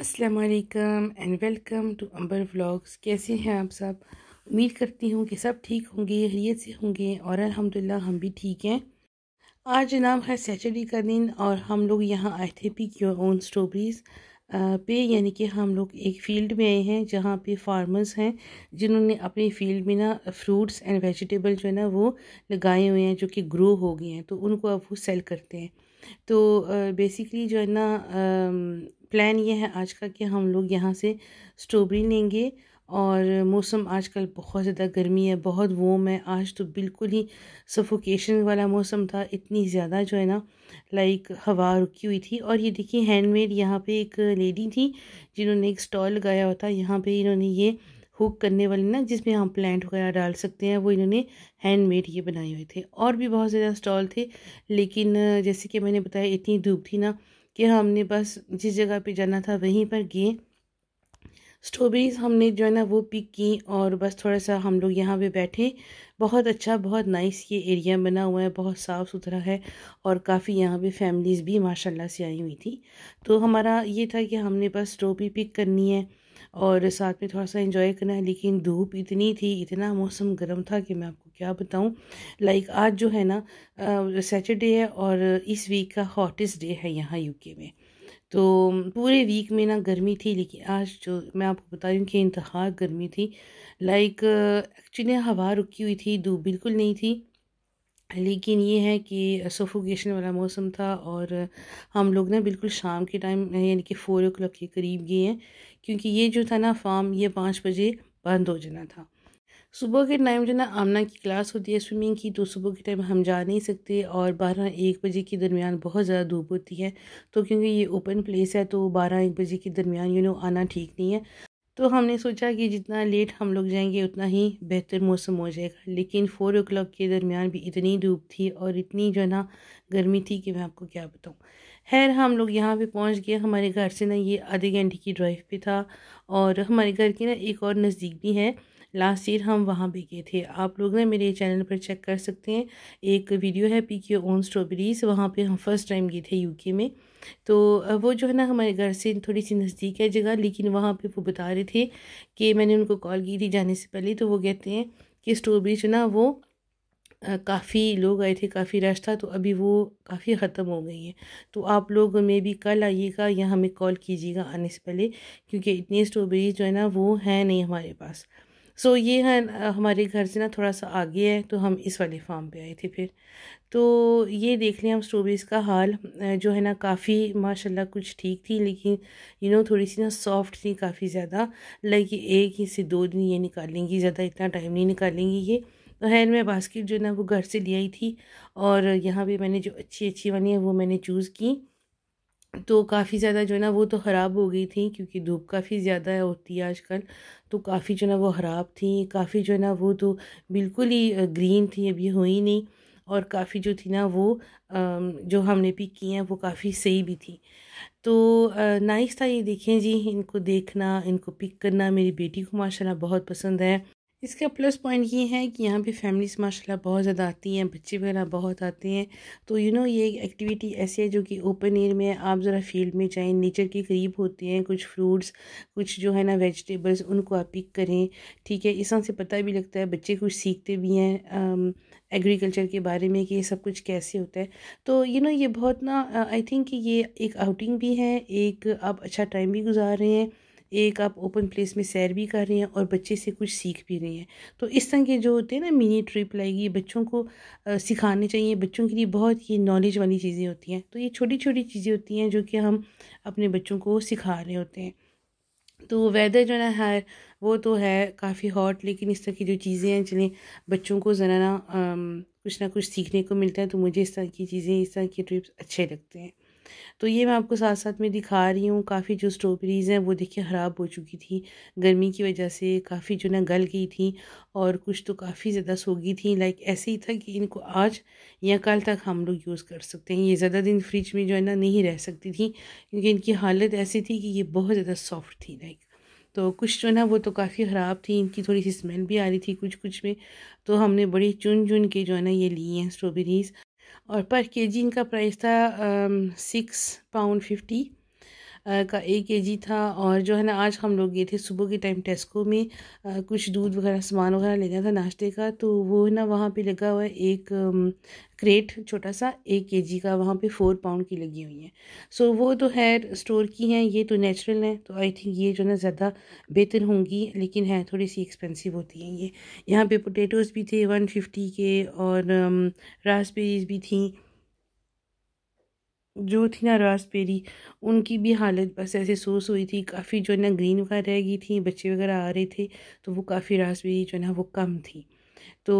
अस्सलाम वालेकुम and welcome to Ambar vlogs कैसे हैं आप सब उम्मीद करती हूँ कि सब ठीक होंगे हरीत से होंगे और अल्हम्दुलिल्लाह हम भी ठीक हैं आज जनाब है सैटरडे का दिन और हम लोग यहाँ आए थे पिक योर ओन स्ट्रॉबेरीज़ पे यानी कि हम लोग एक फील्ड में आए हैं जहाँ पे फार्मर्स हैं जिन्होंने अपने फील्ड में ना फ्रूट्स एंड वेजिटेबल जो है ना वो लगाए हुए हैं जो कि ग्रो हो गए हैं तो उनको अब वो सेल करते हैं तो बेसिकली जो है ना प्लान ये है आज का कि हम लोग यहाँ से स्ट्रॉबेरी लेंगे और मौसम आजकल बहुत ज़्यादा गर्मी है बहुत वोम है आज तो बिल्कुल ही सफोकेशन वाला मौसम था इतनी ज़्यादा जो है ना लाइक हवा रुकी हुई थी और ये देखिए हैंडमेड यहाँ पे एक लेडी थी जिन्होंने एक स्टॉल लगाया होता यहाँ पे इन्होंने ये हुक करने वाले ना जिसमें हम प्लांट वगैरह डाल सकते हैं वो इन्होंने हैंडमेड ये बनाए हुए थे और भी बहुत ज़्यादा स्टॉल थे लेकिन जैसे कि मैंने बताया इतनी धूप थी ना कि हमने बस जिस जगह पे जाना था वहीं पर गए स्ट्रॉबेरीज हमने जो है ना वो पिक की और बस थोड़ा सा हम लोग यहाँ पे बैठे बहुत अच्छा बहुत नाइस ये एरिया बना हुआ है बहुत साफ़ सुथरा है और काफ़ी यहाँ पे फैमिलीज़ भी माशाल्लाह से आई हुई थी तो हमारा ये था कि हमने बस स्ट्रॉबेरी पिक करनी है और साथ में थोड़ा सा इंजॉय करना है लेकिन धूप इतनी थी इतना मौसम गर्म था कि मैं आपको क्या बताऊँ लाइक आज जो है ना सैटरडे है और इस वीक का हॉटेस्ट डे है यहाँ यूके में तो पूरे वीक में ना गर्मी थी लेकिन आज जो मैं आपको बता रही हूँ कि इंतहा गर्मी थी लाइक एक्चुअली हवा रुकी हुई थी धूप बिल्कुल नहीं थी लेकिन ये है कि सफोकेशन वाला मौसम था और हम लोग ना बिल्कुल शाम के टाइम यानी कि फ़ोर ओ क्लॉक के करीब गए हैं क्योंकि ये जो था ना फार्म ये पाँच बजे बंद हो जाना था सुबह के टाइम जो ना आमना की क्लास होती है स्विमिंग की तो सुबह के टाइम हम जा नहीं सकते और बारह एक बजे के दरमियान बहुत ज़्यादा धूप होती है तो क्योंकि ये ओपन प्लेस है तो बारह एक बजे के दरमियान यू नो आना ठीक नहीं है तो हमने सोचा कि जितना लेट हम लोग जाएंगे उतना ही बेहतर मौसम हो जाएगा लेकिन फ़ोर ओ क्लाक के दरमियान भी इतनी धूप थी और इतनी जो है ना गर्मी थी कि मैं आपको क्या बताऊँ खैर हम लोग यहाँ पे पहुँच गए हमारे घर से ना ये आधे घंटे की ड्राइव पे था और हमारे घर के ना एक और नज़दीक भी है लास्ट ईयर हम वहाँ भी गए थे आप लोग ना मेरे चैनल पर चेक कर सकते हैं एक वीडियो है पी के ओन स्ट्रॉबेरीज़ वहाँ पर हम फर्स्ट टाइम गए थे यूके में तो वो जो है ना हमारे घर से थोड़ी सी नज़दीक है जगह लेकिन वहाँ पे वो बता रहे थे कि मैंने उनको कॉल की थी जाने से पहले तो वो कहते हैं कि स्ट्रॉबेरी जो ना वो काफ़ी लोग आए थे काफ़ी रश था तो अभी वो काफ़ी ख़त्म हो गई है तो आप लोग मे भी कल आइएगा या हमें कॉल कीजिएगा आने से पहले क्योंकि इतनी स्ट्रॉबेरी जो है ना वो है नहीं हमारे पास सो ये है हमारे घर से ना थोड़ा सा आगे है तो हम इस वाले फार्म पे आए थे फिर तो ये देख लें हम स्ट्रॉबेरीज़ का हाल जो है ना काफ़ी माशाल्लाह कुछ ठीक थी लेकिन यू नो थोड़ी सी ना सॉफ्ट थी काफ़ी ज़्यादा लाइक एक ही से दो दिन ये निकालेंगी ज़्यादा इतना टाइम नहीं निकालेंगी ये तो हैंड मैं बास्केट जो है ना वो घर से ले आई थी और यहाँ पर मैंने जो अच्छी अच्छी वाली है वो मैंने चूज़ की तो काफ़ी ज़्यादा जो है ना वो तो ख़राब हो गई थी क्योंकि धूप काफ़ी ज़्यादा होती है आजकल तो काफ़ी जो है ना वो ख़राब थी काफ़ी जो है ना वो तो बिल्कुल ही ग्रीन थी अभी हुई नहीं और काफ़ी जो थी ना वो जो हमने पिक की हैं वो काफ़ी सही भी थी तो नाइस था ये देखें जी इनको देखना इनको पिक करना मेरी बेटी को माशाल्लाह बहुत पसंद है इसका प्लस पॉइंट ये है कि यहाँ पे फैमिलीज़ माशाल्लाह बहुत ज़्यादा आती हैं बच्चे वगैरह बहुत आते हैं तो यू नो ये एक्टिविटी ऐसी है जो कि ओपन एयर में आप ज़रा फील्ड में जाएं नेचर के करीब होते हैं कुछ फ्रूट्स कुछ जो है ना वेजिटेबल्स उनको आप पिक करें ठीक है इस तरह से पता भी लगता है बच्चे कुछ सीखते भी हैं एग्रीकल्चर के बारे में कि ये सब कुछ कैसे होता है तो यू नो ये बहुत ना आई थिंक ये एक आउटिंग भी है एक आप अच्छा टाइम भी गुजार रहे हैं एक आप ओपन प्लेस में सैर भी कर रही हैं और बच्चे से कुछ सीख भी रही हैं तो इस तरह के जो होते हैं ना मिनी ट्रिप लाएगी बच्चों को सिखाने चाहिए बच्चों के लिए बहुत ये नॉलेज वाली चीज़ें होती हैं तो ये छोटी छोटी चीज़ें होती हैं जो कि हम अपने बच्चों को सिखा रहे होते हैं तो वेदर जो ना है वो तो है काफ़ी हॉट लेकिन इस तरह की जो चीज़ें हैं जिन्हें बच्चों को ज़रा ना कुछ ना कुछ सीखने को मिलता है तो मुझे इस तरह की चीज़ें इस तरह की ट्रिप्स अच्छे लगते हैं तो ये मैं आपको साथ साथ में दिखा रही हूँ काफ़ी जो स्ट्रॉबेरीज़ हैं वो देखिए ख़राब हो चुकी थी गर्मी की वजह से काफ़ी जो ना गल गई थी और कुछ तो काफ़ी ज़्यादा सोगी थी लाइक ऐसे ही था कि इनको आज या कल तक हम लोग यूज़ कर सकते हैं ये ज़्यादा दिन फ्रिज में जो है ना नहीं रह सकती थी क्योंकि इनकी हालत ऐसी थी कि ये बहुत ज़्यादा सॉफ्ट थी लाइक तो कुछ जो ना वो तो काफ़ी ख़राब थी इनकी थोड़ी सी स्मेल भी आ रही थी कुछ कुछ में तो हमने बड़ी चुन चुन के जो है ना ये लिए हैं स्ट्रॉबेरीज़ और पर के जी इनका प्राइस था सिक्स पाउंड फिफ्टी का एक के जी था और जो है ना आज हम लोग गए थे सुबह के टाइम टेस्को में कुछ दूध वगैरह सामान वगैरह लेना था नाश्ते का तो वो है ना वहाँ पे लगा हुआ है एक क्रेट छोटा सा एक के जी का वहाँ पे फोर पाउंड की लगी हुई है सो so, वो तो है स्टोर की हैं ये तो नेचुरल हैं तो आई थिंक ये जो ना ज़्यादा बेहतर होंगी लेकिन है थोड़ी सी एक्सपेंसिव होती हैं ये यहाँ पे पोटैटोज़ भी थे वन फिफ्टी के और रास्पबेरीज भी थी जो थी ना रासबेरी उनकी भी हालत बस ऐसे सोस हुई थी काफ़ी जो है ना ग्रीन वगैरह रह गई थी बच्चे वगैरह आ रहे थे तो वो काफ़ी रासबेरी जो है ना वो कम थी तो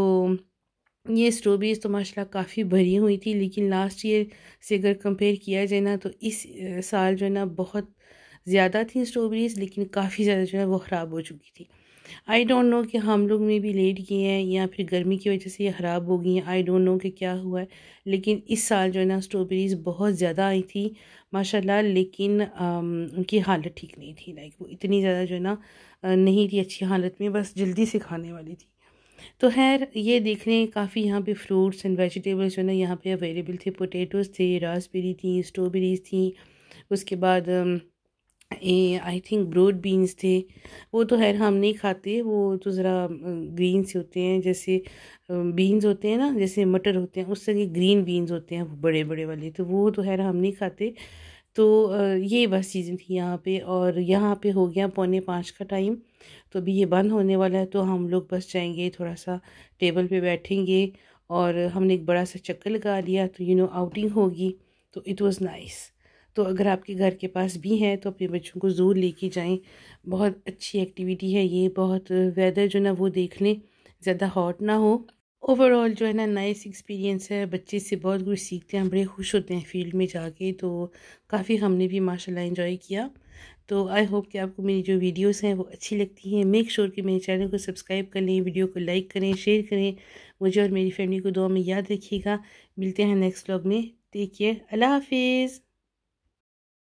ये स्ट्रॉबेरीज तो माशाल्लाह काफ़ी भरी हुई थी लेकिन लास्ट ईयर से अगर कंपेयर किया जाए ना तो इस साल जो है ना बहुत ज़्यादा थी स्ट्रॉबेरीज लेकिन काफ़ी ज़्यादा जो है वो ख़राब हो चुकी थी आई डोंट नो कि हम लोग में भी लेट गए हैं या फिर गर्मी की वजह से ये ख़राब हो गई हैं आई डोंट नो कि क्या हुआ है लेकिन इस साल जो है ना स्ट्रॉबेरीज़ बहुत ज़्यादा आई थी माशाल्लाह लेकिन आ, उनकी हालत ठीक नहीं थी लाइक वो इतनी ज़्यादा जो है ना नहीं थी अच्छी हालत में बस जल्दी से खाने वाली थी तो खैर ये देख रहे हैं काफ़ी यहाँ पे फ्रूट्स एंड वेजिटेबल्स जो है ना यहाँ पे अवेलेबल थे पोटैटोज़ थे रासबेरी थी स्ट्रॉबेरीज़ थी उसके बाद आई थिंक ब्रोड बीन्स थे वो तो खैर हम नहीं खाते वो तो ज़रा ग्रीन से होते हैं जैसे बीन्स होते हैं ना जैसे मटर होते हैं उस तरह के ग्रीन बीन्स होते हैं बड़े बड़े वाले तो वो तो खैर हम नहीं खाते तो ये बस चीज़ें थी यहाँ पे और यहाँ पे हो गया पौने पाँच का टाइम तो अभी ये बंद होने वाला है तो हम लोग बस जाएंगे थोड़ा सा टेबल पे बैठेंगे और हमने एक बड़ा सा चक्कर लगा लिया तो यू नो आउटिंग होगी तो इट वाज़ नाइस तो अगर आपके घर के पास भी हैं तो अपने बच्चों को ज़रूर लेके जाएं बहुत अच्छी एक्टिविटी है ये बहुत वेदर जो ना वो देख लें ज़्यादा हॉट ना हो ओवरऑल जो है ना नाइस एक्सपीरियंस है बच्चे से बहुत कुछ सीखते हैं बड़े खुश होते हैं फील्ड में जाके तो काफ़ी हमने भी माशाल्लाह एंजॉय किया तो आई होप कि आपको मेरी जो वीडियोस हैं वो अच्छी लगती हैं मेक श्योर कि मेरे चैनल को सब्सक्राइब कर लें वीडियो को लाइक करें शेयर करें मुझे और मेरी फैमिली को दुआ में याद रखिएगा मिलते हैं नेक्स्ट ब्लॉग में टेक केयर अल्लाह हाफिज़